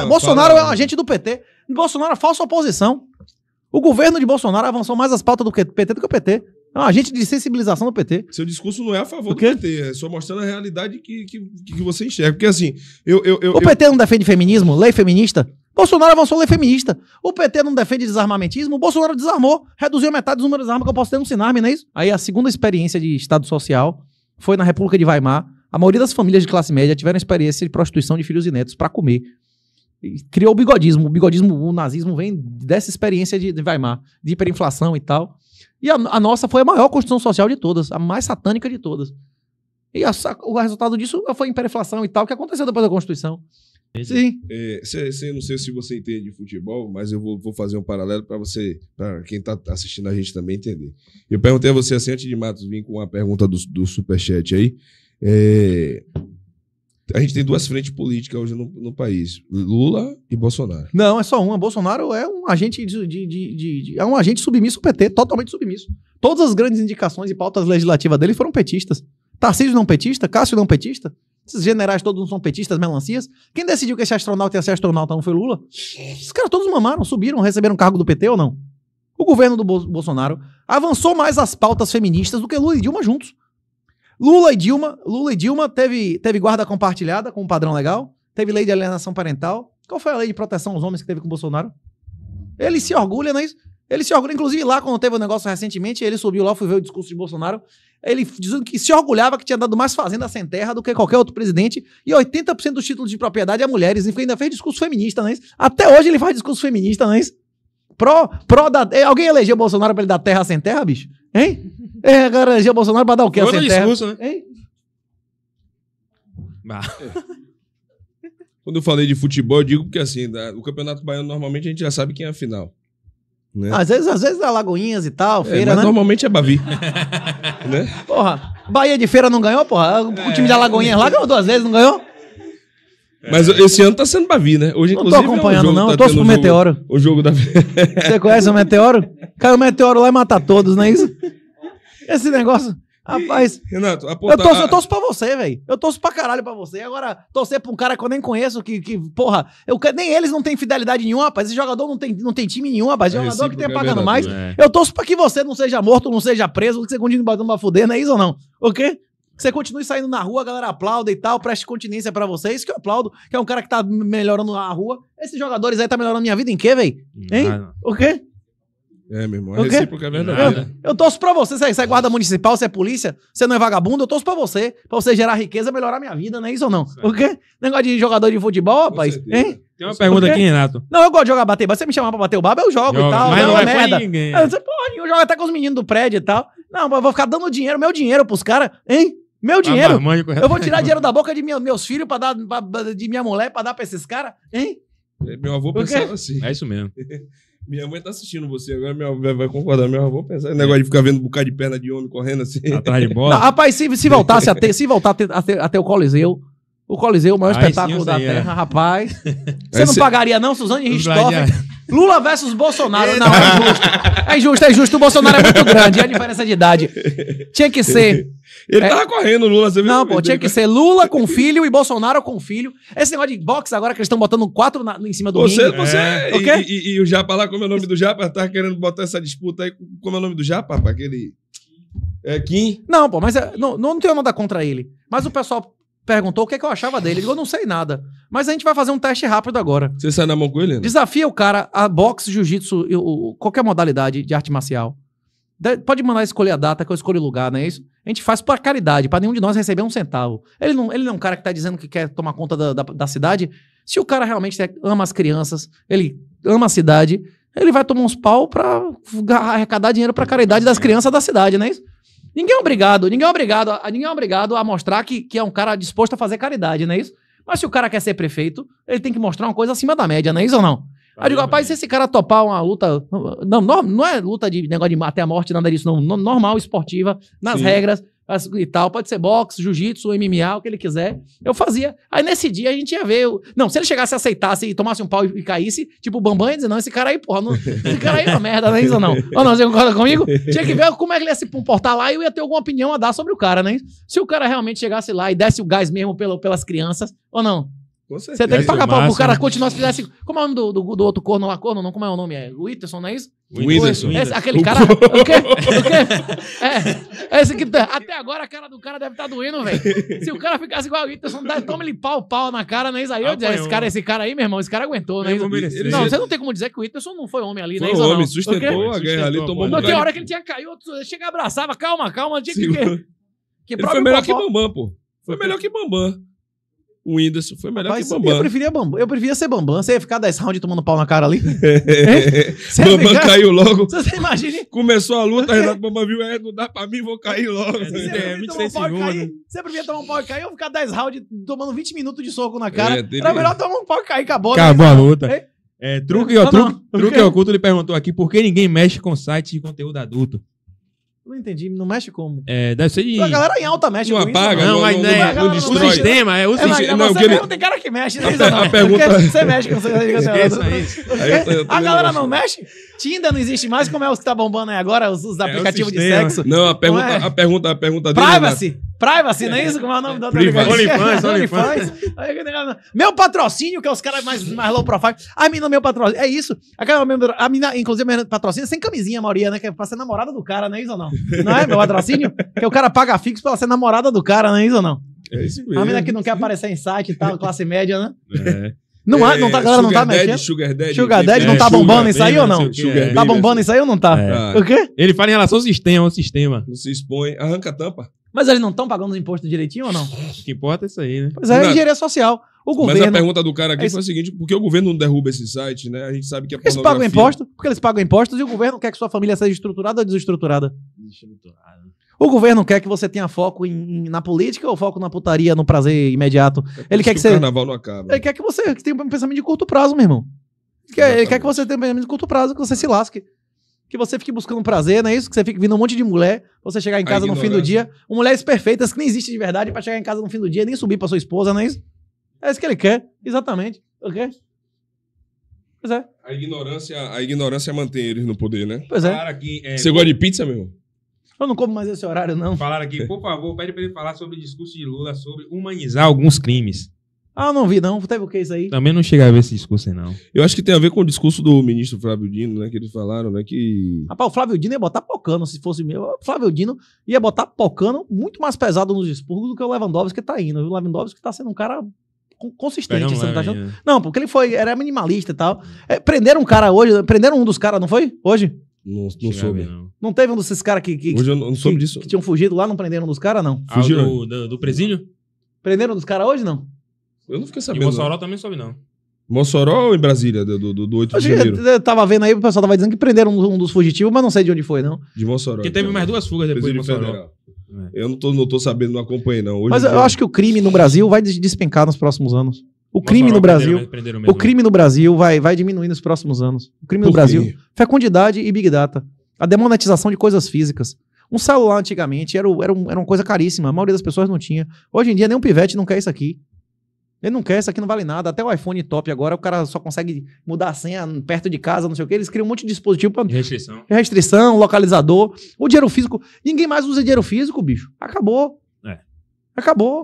É, Bolsonaro é um agente do PT. Bolsonaro é falsa oposição. O governo de Bolsonaro avançou mais as pautas do PT do que o PT. É um agente de sensibilização do PT. Seu discurso não é a favor do PT, é só mostrando a realidade que, que, que você enxerga. Porque assim, eu. eu, eu o PT eu... não defende feminismo, lei feminista? Bolsonaro avançou lei feminista. O PT não defende desarmamentismo, Bolsonaro desarmou, reduziu metade dos números de armas que eu posso ter no Sinarme, não é isso? Aí a segunda experiência de Estado Social foi na República de Weimar. A maioria das famílias de classe média tiveram experiência de prostituição de filhos e netos para comer criou o bigodismo. O bigodismo, o nazismo vem dessa experiência de, de Weimar, de hiperinflação e tal. E a, a, nossa foi a maior construção social de todas, a mais satânica de todas. E a, o resultado disso foi a hiperinflação e tal, que aconteceu depois da Constituição. Sim. É, cê, cê, não sei se você entende de futebol, mas eu vou, vou fazer um paralelo para você, para quem está assistindo a gente também entender. Eu perguntei a você assim, antes de Matos vir com uma pergunta do, do Superchat aí. É, a gente tem duas frentes políticas hoje no, no país: Lula e Bolsonaro. Não, é só uma. Bolsonaro é um agente de, de, de, de é um agente submisso ao PT, totalmente submisso. Todas as grandes indicações e pautas legislativas dele foram petistas. Tarcísio não petista, Cássio não petista. Esses generais todos não são petistas, melancias. Quem decidiu que esse astronauta ia ser astronauta não foi Lula? Esses caras todos mamaram, subiram, receberam cargo do PT ou não? O governo do Bolsonaro avançou mais as pautas feministas do que Lula e Dilma juntos. Lula e Dilma, Lula e Dilma teve, teve guarda compartilhada com um padrão legal, teve lei de alienação parental. Qual foi a lei de proteção aos homens que teve com o Bolsonaro? Ele se orgulha, não é isso? Ele se orgulha, inclusive lá quando teve o um negócio recentemente, ele subiu lá, fui ver o discurso de Bolsonaro, ele dizendo que se orgulhava que tinha dado mais fazenda sem terra do que qualquer outro presidente, e 80% dos títulos de propriedade é mulheres, e ainda fez discurso feminista, não é isso? Até hoje ele faz discurso feminista, não é isso? da... Eh, alguém elegeu Bolsonaro pra ele dar terra sem terra, bicho? Hein? É, garangia Bolsonaro para dar o quê? Foi discurso, né? Hein? Bah. Quando eu falei de futebol, eu digo porque assim, da- o Campeonato Baiano normalmente a gente já sabe quem é a final. Né? Às vezes, às vezes, Lagoinhas e tal, É, feira, mas né? normalmente é Bavi. né? Porra, Bahia de feira não ganhou, porra? O time da Alagoinhas lá ganhou duas vezes, não ganhou? Mas é. esse ano tá sendo Bavi, né? Hoje, Não tô é um acompanhando, jogo, não. Eu tá tô tendo pro Meteoro. O jogo da. Você conhece o Meteoro? Caiu o Meteoro lá e mata todos, não é isso? Esse negócio. Rapaz. E, Renato, apontar... eu, torço, eu torço pra você, velho. Eu torço pra caralho pra você. Agora, torcer pra um cara que eu nem conheço, que, que porra, eu, nem eles não têm fidelidade nenhuma, rapaz. Esse jogador não tem, não tem time nenhum, rapaz. É jogador que tem é pagando mais. É. Eu torço pra que você não seja morto, não seja preso, que você continue batendo pra fuder, não é isso ou não? O quê? Que você continue saindo na rua, a galera aplauda e tal, preste continência para você. É isso que eu aplaudo, que é um cara que tá melhorando a rua. Esses jogadores aí tá melhorando a minha vida em quê, velho? Hein? Ah, o quê? É, meu irmão. É A recíproca é verdade. Eu, eu torço pra você. É, você é guarda municipal, você é polícia, você não é vagabundo, eu torço pra você. Pra você gerar riqueza, melhorar minha vida, não é isso ou não? O quê? Negócio de jogador de futebol, rapaz. Hein? Tem uma pergunta aqui, Renato. Não, eu gosto de jogar bater baba. Você me chamar pra bater o baba, eu jogo Joga, e tal. Mas não, não é merda. Ninguém. Você pode. eu jogo até com os meninos do prédio e tal. Não, eu vou ficar dando dinheiro, meu dinheiro pros caras, hein? Meu tá dinheiro. eu vou tirar dinheiro da boca de minha, meus filhos, para dar, pra, de minha mulher, pra dar pra esses caras, hein? É, meu avô pensava assim. É isso mesmo. Minha mãe tá assistindo você agora, minha mãe vai concordar. Minha avó pensar o negócio de ficar vendo um bocado de perna de homem correndo assim. Atrás de bola. Não, rapaz, se, se voltasse até, se voltar até, até, até o Coliseu, o Coliseu, o maior espetáculo da é. Terra, é. rapaz. Você Esse... não pagaria, não, Suzane Ristoff? É Lula versus Bolsonaro, não, é injusto. É injusto, é injusto. O Bolsonaro é muito grande, é a diferença de idade. Tinha que ser. Ele é... tava correndo, Lula, você viu? Não, pô, tinha que ser Lula com filho e Bolsonaro com filho. Esse negócio de boxe agora que eles estão botando quatro na... em cima do você, ringue. Você, é. E, e, e, o Japa lá, como é o nome do Japa? Tava tá querendo botar essa disputa aí, como é o nome do Japa? Aquele... É Kim? Não, pô, mas é, não, não tenho nada contra ele. Mas o pessoal perguntou o que, é que eu achava dele. Ele falou não sei nada. Mas a gente vai fazer um teste rápido agora. Você sai na mão com ele? Né? Desafia o cara a boxe, jiu-jitsu, qualquer modalidade de arte marcial. pode mandar escolher a data, que eu escolho o lugar, não é isso? A gente faz pra caridade, para nenhum de nós receber um centavo. Ele não, ele não é um cara que tá dizendo que quer tomar conta da, da, da cidade. Se o cara realmente ama as crianças, ele ama a cidade, ele vai tomar uns pau pra arrecadar dinheiro pra caridade das crianças da cidade, não é isso? Ninguém é obrigado, ninguém é obrigado, ninguém é obrigado a mostrar que, que é um cara disposto a fazer caridade, não é isso? Mas se o cara quer ser prefeito, ele tem que mostrar uma coisa acima da média, não é isso ou não? Aí eu digo, rapaz, se esse cara topar uma luta. Não, não, não é luta de negócio de até a morte, nada disso, não. Normal, esportiva, nas Sim. regras e tal. Pode ser boxe, jiu-jitsu, MMA, o que ele quiser. Eu fazia. Aí nesse dia a gente ia ver. Eu... Não, se ele chegasse, aceitasse e tomasse um pau e, e caísse, tipo, o Bambam ia dizer, não, esse cara aí, porra, não, esse cara aí é uma merda, não é isso ou não? Ou não, você concorda comigo? Tinha que ver como é que ele ia se comportar lá e eu ia ter alguma opinião a dar sobre o cara, né? Se o cara realmente chegasse lá e desse o gás mesmo pelo, pelas crianças, ou não? Você tem que pagar pau pro cara é continuar se fizesse. Como é o nome do, do, do outro corno lá? Corno não, como é o nome? É Whitterson, não é isso? Whitterson. aquele cara. O quê? O quê? É, esse que tá, até agora a cara do cara deve estar tá doendo, velho. Se o cara ficasse igual o Whitterson, toma ele pau, pau na cara, não é isso aí? Eu ah, dizer, esse cara, esse cara aí, meu irmão, esse cara aguentou, né? Não, você não tem como dizer que o Whitterson não foi homem ali, né? Foi homem, não. sustentou a guerra ali, tomou Não, tem hora que ele tinha caído, chega e abraçava, calma, calma, tinha que. que ele foi melhor que Bambam, pô. Foi melhor que Bambam o Whindersson foi melhor que Bambam. Eu preferia, Bambam. eu preferia ser Bambam. Você ia ficar 10 rounds tomando pau na cara ali? Bambam ficar... caiu logo. Você imagina? Começou a luta, o Bambam viu, é, não dá pra mim, vou cair logo. É, você, é, 23 é um cair, né? você preferia tomar um pau e cair ou ficar 10 rounds tomando 20 minutos de soco na cara? É, Era melhor tomar um pau e cair, acabou. Né? Acabou a luta. É, é truque, ó, ah, truque, truque oculto ele perguntou aqui por que ninguém mexe com sites de conteúdo adulto não entendi, não mexe como. É, deve ser. A galera em alta mexe não com apaga, isso. Não, né? não, mas não, não, é não, O sistema é o sistema. É, não, ele... Tem cara que mexe, a, não, a pergunta... você mexe com é você. Isso, tá é A galera não mexe? Tinda não existe mais, como é o que tá bombando aí agora, os, os é, é aplicativos é de sexo. Não, a pergunta, é? a pergunta, a pergunta dele. É Privacy? Privacy, não é isso? Como é o nome da outra OnlyFans, OnlyFans. Meu patrocínio, que é os caras mais, mais low profile. A mina, meu patrocínio. É isso. A, cara, a mina, inclusive, meu patrocínio sem camisinha, a maioria, né? Que é pra ser namorada do cara, não é isso ou não? Não é meu patrocínio? Que o cara paga fixo pra ser namorada do cara, não é isso ou não? É isso mesmo. A mina que não quer aparecer em site e tal, classe média, né? É. Não, é, não tá, galera, não tá, Daddy, né? Sugar Daddy. Sugar Daddy não tá bombando isso aí ou não? Tá bombando isso aí ou não tá? O quê? Ele fala em relação ao sistema, ao sistema. Não se expõe, arranca a tampa. Mas eles não estão pagando os impostos direitinho ou não? O que importa é isso aí, né? Pois é, é engenharia social. O governo. Mas a pergunta do cara aqui é foi a seguinte: por que o governo não derruba esse site, né? A gente sabe que é pornografia... Eles pagam imposto, porque eles pagam impostos e o governo quer que sua família seja estruturada ou desestruturada? Desestruturada. O governo quer que você tenha foco em, na política ou foco na putaria, no prazer imediato? É ele quer que, que você. O carnaval não acaba. Ele quer que você tenha um pensamento de curto prazo, meu irmão. Ele quer, ele quer que você tenha um pensamento de curto prazo, que você se lasque que você fique buscando prazer, não é isso? Que você fique vindo um monte de mulher, você chegar em casa no fim do dia, mulheres perfeitas que nem existem de verdade para chegar em casa no fim do dia, nem subir para sua esposa, não é isso? É isso que ele quer, exatamente. Ok? Pois é. A ignorância, a ignorância mantém eles no poder, né? Pois é. Cara, que, é... Você gosta de pizza, meu? Eu não como mais esse horário, não. Falaram aqui, por favor, pede para ele falar sobre o discurso de Lula sobre humanizar alguns crimes. Ah, não vi, não. Teve o que isso aí? Também não cheguei a ver esse discurso aí, não. Eu acho que tem a ver com o discurso do ministro Flávio Dino, né? Que eles falaram, né? Que. Rapaz, o Flávio Dino ia botar pocano, se fosse meu. O Flávio Dino ia botar pocano muito mais pesado nos expurgos do que o Lewandowski que tá indo. O Lewandowski que tá sendo um cara consistente, você não tá achando? É. Não, porque ele foi, era minimalista e tal. É, prenderam um cara hoje, prenderam um dos caras, não foi? Hoje? Não, não soube. Não. não. teve um desses caras que, que, que, que tinham fugido lá, não prenderam um dos caras, não? Ah, Fugiram. do, do, do presídio? Prenderam um dos caras hoje, não? Eu não fiquei sabendo. E Mossoró também soube, não. Mossoró ou em Brasília, do, do, do 8 de janeiro? Eu tava vendo aí, o pessoal tava dizendo que prenderam um, um dos fugitivos, mas não sei de onde foi, não. De Mossoró. Porque teve então. mais duas fugas depois de Mossoró. Federal. Eu não tô, não tô sabendo, não acompanhei, não. Hoje mas eu acho que o crime no Brasil vai despencar nos próximos anos. O crime no né? Brasil, o crime no Brasil vai, vai diminuir nos próximos anos. O crime Por no Brasil, quê? fecundidade e big data, a demonetização de coisas físicas. Um celular antigamente era, era, um, era uma coisa caríssima, a maioria das pessoas não tinha. Hoje em dia nenhum pivete não quer isso aqui. Ele não quer, isso aqui não vale nada. Até o iPhone top agora, o cara só consegue mudar a senha perto de casa, não sei o quê. Eles criam um monte de dispositivo para restrição. restrição, localizador. O dinheiro físico. Ninguém mais usa dinheiro físico, bicho. Acabou. É. Acabou.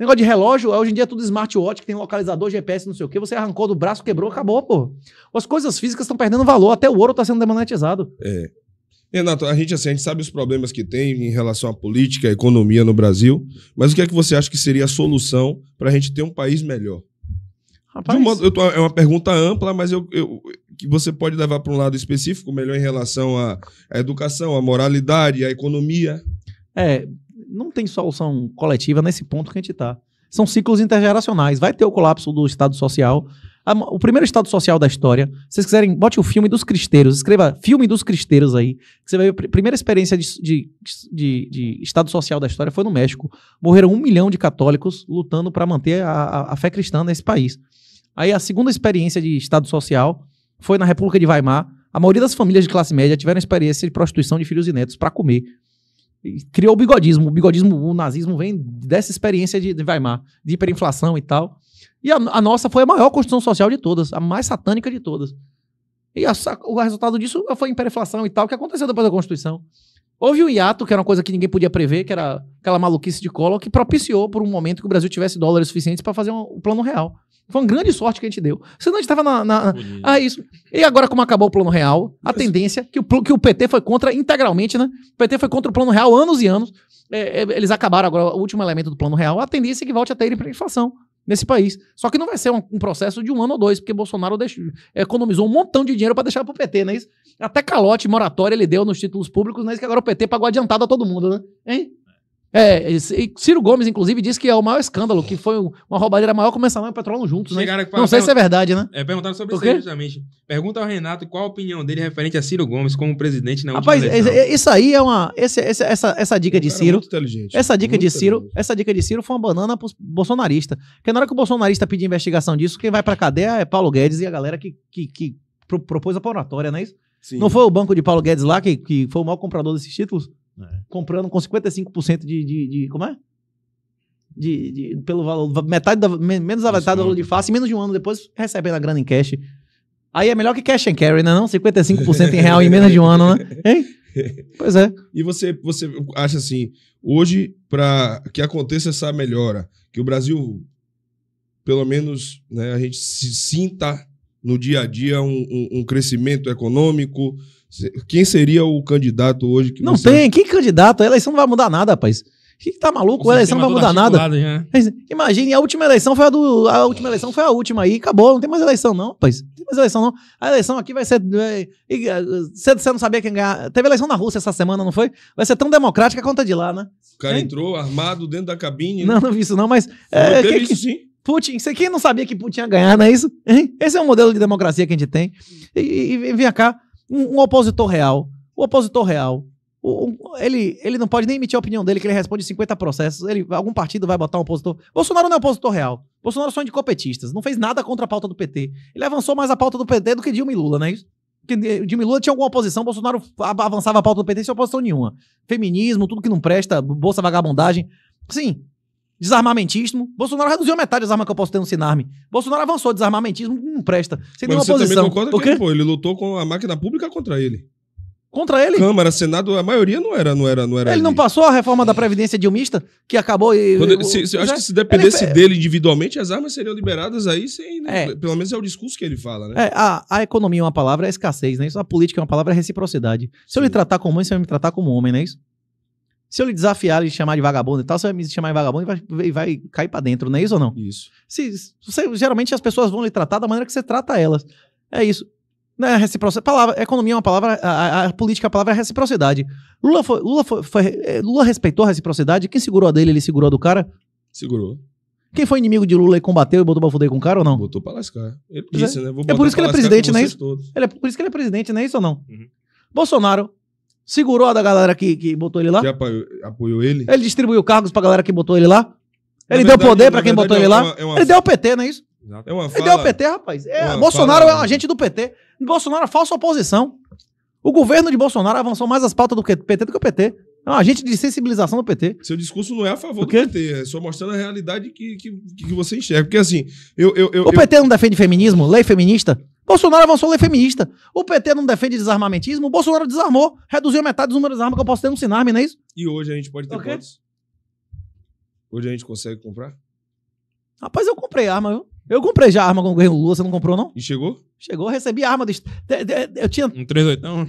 Negócio de relógio, é, hoje em dia é tudo smartwatch, que tem localizador, GPS, não sei o quê. Você arrancou do braço, quebrou, acabou, pô. As coisas físicas estão perdendo valor, até o ouro está sendo demonetizado. É. Renato, a gente, assim, a gente sabe os problemas que tem em relação à política, à economia no Brasil, mas o que é que você acha que seria a solução para a gente ter um país melhor? Rapaz. Um modo, tô, é uma pergunta ampla, mas eu, eu que você pode levar para um lado específico, melhor em relação à, à educação, à moralidade, à economia. É, não tem solução coletiva nesse ponto que a gente está. São ciclos intergeracionais. Vai ter o colapso do Estado Social. o primeiro Estado Social da história. Se vocês quiserem, bote o filme dos cristeiros. Escreva filme dos cristeiros aí. você vai ver a primeira experiência de, de, de, de Estado Social da história foi no México. Morreram um milhão de católicos lutando para manter a, a, a fé cristã nesse país. Aí a segunda experiência de Estado Social foi na República de Weimar. A maioria das famílias de classe média tiveram experiência de prostituição de filhos e netos para comer criou o bigodismo. O bigodismo, o nazismo vem dessa experiência de, Weimar, de hiperinflação e tal. E a, a, nossa foi a maior construção social de todas, a mais satânica de todas. E a, o resultado disso foi a hiperinflação e tal, que aconteceu depois da Constituição. Houve um hiato, que era uma coisa que ninguém podia prever, que era aquela maluquice de cola que propiciou por um momento que o Brasil tivesse dólares suficientes para fazer um, um, plano real. Foi uma grande sorte que a gente deu. Senão a gente estava na. na... Ah, isso. E agora, como acabou o plano real, a tendência que o, que o PT foi contra integralmente, né? O PT foi contra o plano real anos e anos. É, é, eles acabaram agora o último elemento do plano real. A tendência é que volte a ter ele para inflação nesse país. Só que não vai ser um, um processo de um ano ou dois, porque Bolsonaro deixou, economizou um montão de dinheiro para deixar para o PT, não é isso? Até calote moratória ele deu nos títulos públicos, não é isso que agora o PT pagou adiantado a todo mundo, né? Hein? É, Ciro Gomes, inclusive, disse que é o maior escândalo, que foi uma roubadeira maior começar o petróleo juntos, né? Chegaram, Não sei se é verdade, né? É, perguntaram sobre isso justamente. Pergunta ao Renato qual a opinião dele referente a Ciro Gomes como presidente na Rapaz, eleição. Rapaz, é, é, isso aí é uma... Esse, esse, essa, essa dica de é Ciro... Muito inteligente. Essa dica muito de Ciro... Essa dica de Ciro foi uma banana pro bolsonarista. Porque na hora que o bolsonarista pedir investigação disso, quem vai pra cadeia é Paulo Guedes e a galera que, que, que propôs a moratória, não é isso? Sim. Não foi o banco de Paulo Guedes lá que, que foi o maior comprador desses títulos? É. Comprando com 55% de, de, de. Como é? De, de, pelo valor, metade da, menos da metade do valor de face, menos de um ano depois recebendo a grana em cash. Aí é melhor que cash and carry, né? Não, não? 55% em real em menos de um ano, né? Hein? Pois é. E você, você acha assim, hoje, para que aconteça essa melhora, que o Brasil, pelo menos, né, a gente se sinta no dia a dia um, um, um crescimento econômico, quem seria o candidato hoje que Não você... tem, que candidato? A eleição não vai mudar nada, rapaz. Que tá maluco? Você a eleição não vai mudar nada. Já. Né? Imagine, a última eleição foi a do. A última eleição foi a última aí, acabou. Não tem mais eleição, não, rapaz. Não tem mais eleição, não. A eleição aqui vai ser. Você é, é não sabia quem ganhar. Teve eleição na Rússia essa semana, não foi? Vai ser tão democrática quanto a de lá, né? O cara hein? entrou armado dentro da cabine. Não, né? não vi isso, não, mas. É, que, isso, sim. Putin, você quem não sabia que Putin ia ganhar, não é isso? Hein? Esse é o modelo de democracia que a gente tem. E, e, e vem cá. Um, um opositor real, o opositor real, o, o, ele, ele não pode nem emitir a opinião dele, que ele responde 50 processos. Ele, algum partido vai botar um opositor. Bolsonaro não é opositor real. Bolsonaro só é de copetistas, Não fez nada contra a pauta do PT. Ele avançou mais a pauta do PT do que Dilma e Lula, né? Porque Dilma e Lula tinha alguma oposição, Bolsonaro avançava a pauta do PT sem oposição nenhuma. Feminismo, tudo que não presta, bolsa vagabundagem. Sim, desarmamentismo. Bolsonaro reduziu a metade das armas que eu posso ter no Sinarme. Bolsonaro avançou, desarmamentismo não presta. Sem Mas nenhuma você posição. também concorda Porque... pô, ele lutou com a máquina pública contra ele. Contra ele? Câmara, Senado, a maioria não era, não era, não era. Ele ali. não passou a reforma da Previdência Dilmista, que acabou e. Quando, se, se, acho que se dependesse ele... dele individualmente, as armas seriam liberadas aí sem. Né, é. Pelo menos é o discurso que ele fala, né? É, a, a economia é uma palavra, é escassez, né? Isso, a política é uma palavra, é reciprocidade. Se Sim. eu lhe tratar como homem, você vai me tratar como homem, não é isso? Se eu lhe desafiar e chamar de vagabundo e tal, você vai me chamar de vagabundo e vai, vai cair para dentro, não é isso ou não? Isso. Se, você, geralmente as pessoas vão lhe tratar da maneira que você trata elas. É isso. Né, reciprocidade. Palavra, economia é uma palavra, a, a política, é a palavra é reciprocidade. Lula, foi, Lula, foi, foi, eh, Lula respeitou a reciprocidade. Quem segurou a dele, ele segurou a do cara? Segurou. Quem foi inimigo de Lula e combateu e botou pra fuder com o cara ou não? Botou pra lascar. Ele é. disse, é. né? é por isso que ele é presidente, né? é isso? Ele é, por isso que ele é presidente, não é isso ou não? Uhum. Bolsonaro Segurou a da galera que, que botou ele lá? apoiou, apoiou ele? Ele distribuiu cargos pra galera que botou ele lá? Ele deu poder pra quem botou é uma, ele lá? É uma... Ele deu o PT, não é isso? É uma fala... Ele deu o PT, rapaz. É, é Bolsonaro é fala... é um agente do PT. Bolsonaro é falsa oposição. O governo de Bolsonaro avançou mais as pautas do PT do que o PT. É um agente de sensibilização do PT. Seu discurso não é a favor do PT, é só mostrando a realidade que, que, que você enxerga. Porque assim, eu. eu, eu o PT eu... não defende feminismo, lei feminista? Bolsonaro avançou lei feminista. O PT não defende desarmamentismo, o Bolsonaro desarmou, reduziu metade dos números de armas que eu posso ter no Sinarme, não é isso? E hoje a gente pode ter okay. quantos? Hoje a gente consegue comprar? Rapaz, eu comprei arma, viu? Eu comprei já arma com o Lula, você não comprou, não? E chegou? Chegou, recebi arma. Do... Eu tinha. Um 38? Não,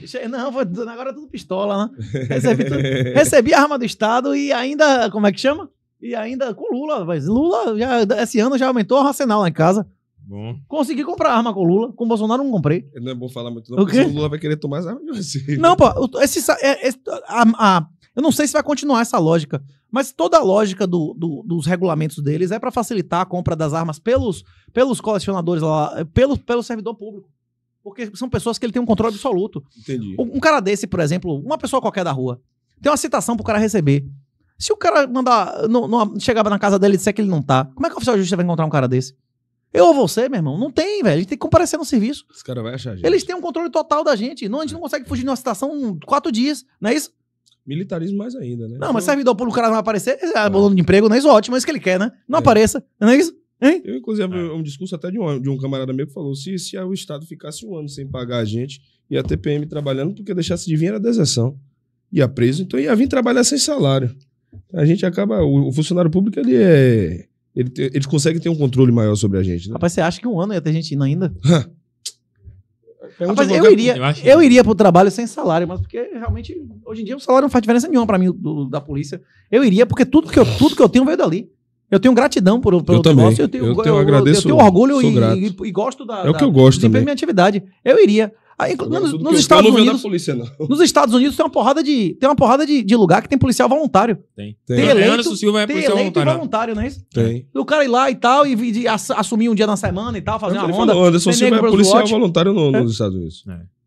foi... agora é tudo pistola, né? Recebi, tudo... recebi arma do Estado e ainda. Como é que chama? E ainda com Lula, mas Lula, já, esse ano já aumentou o arsenal lá em casa. Bom. Consegui comprar arma com Lula, com Bolsonaro não comprei. Não é bom falar muito, não, o porque o Lula vai querer tomar as armas de você. Não, pô, esse, é, esse a, a, eu não sei se vai continuar essa lógica. Mas toda a lógica do, do, dos regulamentos deles é para facilitar a compra das armas pelos, pelos colecionadores lá, pelo, pelo servidor público. Porque são pessoas que ele tem um controle absoluto. Entendi. Um, cara desse, por exemplo, uma pessoa qualquer da rua, tem uma citação pro cara receber. Se o cara mandar. Não, não chegar na casa dele e disser que ele não tá, como é que o oficial de justiça vai encontrar um cara desse? Eu ou você, meu irmão, não tem, velho. A gente tem que comparecer no serviço. Os caras vão achar a gente. Eles têm um controle total da gente. Não, a gente é. não consegue fugir de uma citação quatro dias, não é isso? Militarismo mais ainda, né? Não, mas então servidor público, o cara não vai aparecer, é ah. de emprego, não é isso? Ótimo, é isso que ele quer, né? Não é. apareça, não é isso? Hein? Eu, inclusive, é. É um discurso até de um, de um camarada meu que falou: se, se o Estado ficasse um ano sem pagar a gente, e a TPM trabalhando, porque deixasse de vir era deserção. Ia preso, então ia vir trabalhar sem salário. A gente acaba. O, o funcionário público, ele é. Ele, te, ele consegue ter um controle maior sobre a gente, né? Rapaz, você acha que um ano ia ter gente indo ainda? Rapaz, eu iria, eu, eu iria pro trabalho sem salário, mas porque realmente, hoje em dia, o salário não faz diferença nenhuma para mim do, da polícia. Eu iria, porque tudo que eu, tudo que eu tenho veio dali. Eu tenho gratidão por, pelo eu também. negócio, eu tenho, eu, tenho, eu, agradeço, eu tenho orgulho e, e, e, gosto da, é o que eu gosto de minha atividade. Eu iria. Aí, ah, nos, nos Estados Unidos, polícia, nos Estados Unidos tem uma porrada de tem uma porrada de, de lugar que tem policial voluntário. Tem. Tem, tem eleito, Anderson Silva é tem policial voluntário. Né? voluntário, não é isso? Tem. O cara ir lá e tal e, e, e assumir um dia na semana e tal, fazer uma onda. Anderson Silva é policial voluntário no, é. nos Estados Unidos. É.